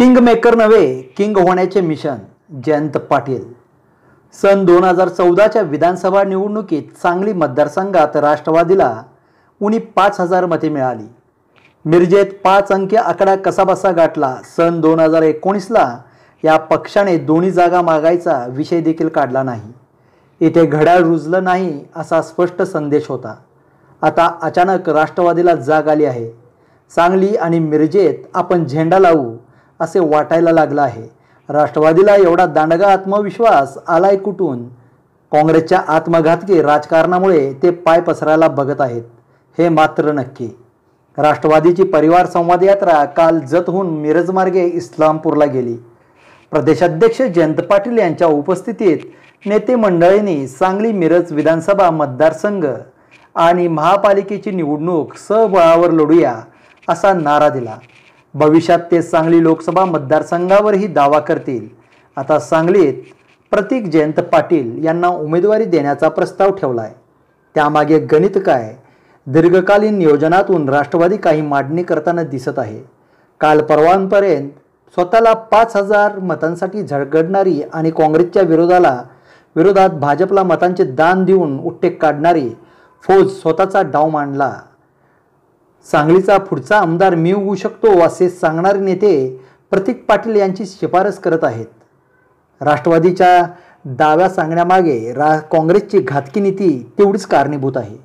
king maker नव्हे king होण्याचे mission Jayant Patil सन दोन हजार चौदाच्या विधानसभा निवडणुकीत सांगली मतदारसंघात राष्ट्रवादीला उणी पाच हजार मते मिळाली मिरजेत पाच अंकी आकडा कसाबसा गाठला सन दोन हजार एकोणीसला या पक्षाने दोन्ही जागा मागायचा विषय देखील काढला नाही इथे घड्याळ रुजलं नाही असा स्पष्ट संदेश होता आता अचानक राष्ट्रवादीला जाग आली आहे सांगली आणि मिरजेत आपण झेंडा लावू असे वाटायला लागलं आहे राष्ट्रवादीला एवढा दांडगा आत्मविश्वास आलाय कुठून काँग्रेसच्या आत्मघातकी राजकारणामुळे ते पाय पसरायला बघत आहेत हे मात्र नक्की राष्ट्रवादीची परिवार संवाद यात्रा काल जतहून मिरजमार्गे इस्लामपूरला गेली प्रदेशाध्यक्ष जयंत पाटील यांच्या उपस्थितीत नेते मंडळींनी सांगली मिरज विधानसभा मतदारसंघ आणि महापालिकेची निवडणूक सबळावर लढूया असा नारा दिला भविष्यात ते सांगली लोकसभा मतदारसंघावरही दावा करतील आता सांगलीत प्रतीक जयंत पाटील यांना उमेदवारी देण्याचा प्रस्ताव ठेवला आहे त्यामागे गणित काय दीर्घकालीन नियोजनातून राष्ट्रवादी काही मांडणी करताना दिसत आहे काल परवांपर्यंत स्वतःला पाच हजार मतांसाठी झळगडणारी आणि काँग्रेसच्या विरोधाला विरोधात भाजपला मतांचे दान देऊन उट्टेक काढणारी फौज स्वतःचा डाव मांडला सांगलीचा पुढचा आमदार मी होऊ शकतो असे सांगणारे नेते प्रतीक पाटील यांची शिफारस करत आहेत राष्ट्रवादीच्या दाव्या सांगण्यामागे रा काँग्रेसची घातकी नीती तेवढीच कारणीभूत आहे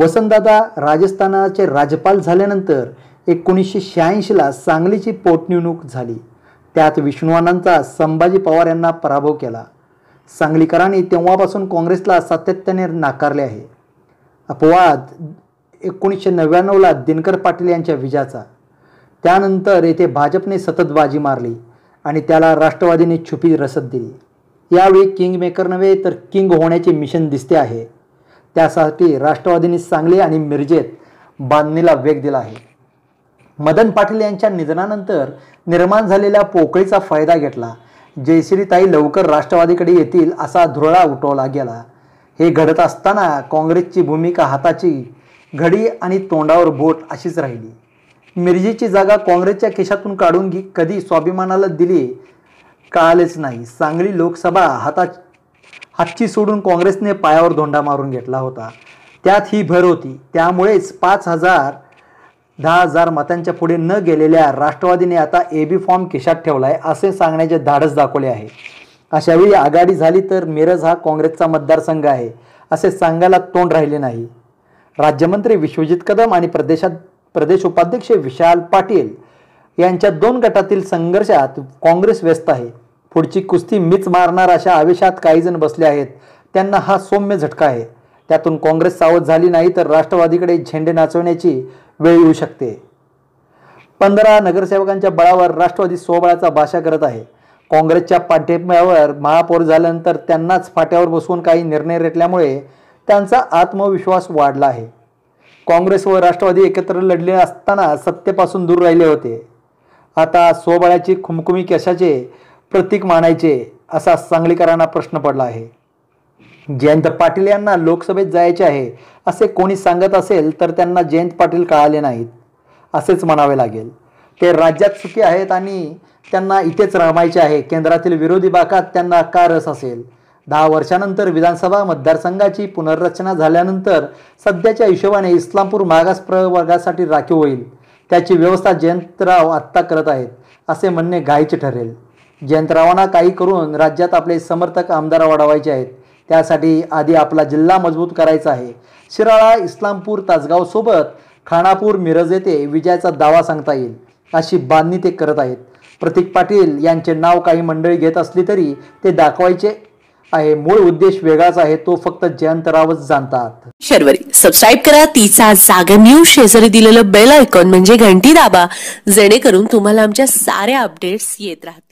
वसंतदादा राजस्थानाचे राज्यपाल झाल्यानंतर एकोणीसशे शहाऐंशीला सांगलीची पोटनिवडणूक झाली त्यात विष्णुवानांचा संभाजी पवार यांना पराभव केला सांगलीकरांनी तेव्हापासून काँग्रेसला सातत्याने नाकारले आहे अपवाद एकोणीसशे नव्याण्णवला दिनकर पाटील यांच्या विजयाचा त्यानंतर येथे भाजपने सतत बाजी मारली आणि त्याला राष्ट्रवादीने छुपी रसद दिली यावेळी मेकर नव्हे तर किंग होण्याचे मिशन दिसते आहे त्यासाठी राष्ट्रवादीने सांगली आणि मिरजेत बांधणीला वेग दिला आहे मदन पाटील यांच्या निधनानंतर निर्माण झालेल्या पोकळीचा फायदा घेतला जयश्रीताई लवकर राष्ट्रवादीकडे येतील असा धुरळा उठवला गेला हे घडत असताना काँग्रेसची भूमिका हाताची घडी आणि तोंडावर बोट अशीच राहिली मिरजीची जागा काँग्रेसच्या केशातून काढून घे कधी स्वाभिमानाला दिली कळालेच नाही सांगली लोकसभा हाता हातची सोडून काँग्रेसने पायावर धोंडा मारून घेतला होता त्यात ही भर होती त्यामुळेच पाच हजार दहा हजार मतांच्या पुढे न गेलेल्या राष्ट्रवादीने आता ए बी फॉर्म खिशात ठेवला आहे असे सांगण्याचे धाडस दाखवले आहे अशावेळी आघाडी झाली तर मिरज हा काँग्रेसचा मतदारसंघ आहे असे सांगायला तोंड राहिले नाही राज्यमंत्री विश्वजित कदम आणि प्रदेशात प्रदेश उपाध्यक्ष विशाल पाटील यांच्या दोन गटातील संघर्षात काँग्रेस व्यस्त आहे पुढची कुस्ती मीच मारणार अशा आवेशात काही जण बसले आहेत त्यांना हा सौम्य झटका आहे त्यातून काँग्रेस सावध झाली नाही तर राष्ट्रवादीकडे झेंडे नाचवण्याची वेळ येऊ शकते पंधरा नगरसेवकांच्या बळावर राष्ट्रवादी स्वबळाचा भाषा करत आहे काँग्रेसच्या पाठिंब्यावर महापौर झाल्यानंतर त्यांनाच फाट्यावर बसवून काही निर्णय रेटल्यामुळे त्यांचा आत्मविश्वास वाढला आहे काँग्रेस व राष्ट्रवादी एकत्र लढले असताना सत्तेपासून दूर राहिले होते आता स्वबळाची खुमखुमी कशाचे प्रतीक मानायचे असा सांगलीकरांना प्रश्न पडला आहे जयंत पाटील यांना लोकसभेत जायचे आहे असे कोणी सांगत असेल तर त्यांना जयंत पाटील कळाले नाहीत असेच म्हणावे लागेल ते राज्यात सुखी आहेत आणि त्यांना इथेच रमायचे आहे केंद्रातील विरोधी भागात त्यांना का रस असेल दहा वर्षानंतर विधानसभा मतदारसंघाची पुनर्रचना झाल्यानंतर सध्याच्या हिशोबाने इस्लामपूर मागास प्रवर्गासाठी राखीव होईल त्याची व्यवस्था जयंतराव आत्ता करत आहेत असे म्हणणे घाईचे ठरेल जयंतरावांना काही करून राज्यात आपले समर्थक आमदार वाढवायचे आहेत त्यासाठी आधी आपला जिल्हा मजबूत करायचा आहे शिराळा इस्लामपूर तासगावसोबत खानापूर मिरज येथे विजयाचा दावा सांगता येईल अशी बांधणी ते करत आहेत प्रतीक पाटील यांचे नाव काही मंडळी घेत असली तरी ते दाखवायचे आहे मूळ उद्देश वेगळाच आहे तो फक्त जयंतरावच जाणतात शर्वरी सबस्क्राईब करा तिचा जागा न्यूज शेजारी दिलेलं बेल आयकॉन म्हणजे घंटी दाबा जेणेकरून तुम्हाला आमच्या साऱ्या अपडेट्स येत राहतात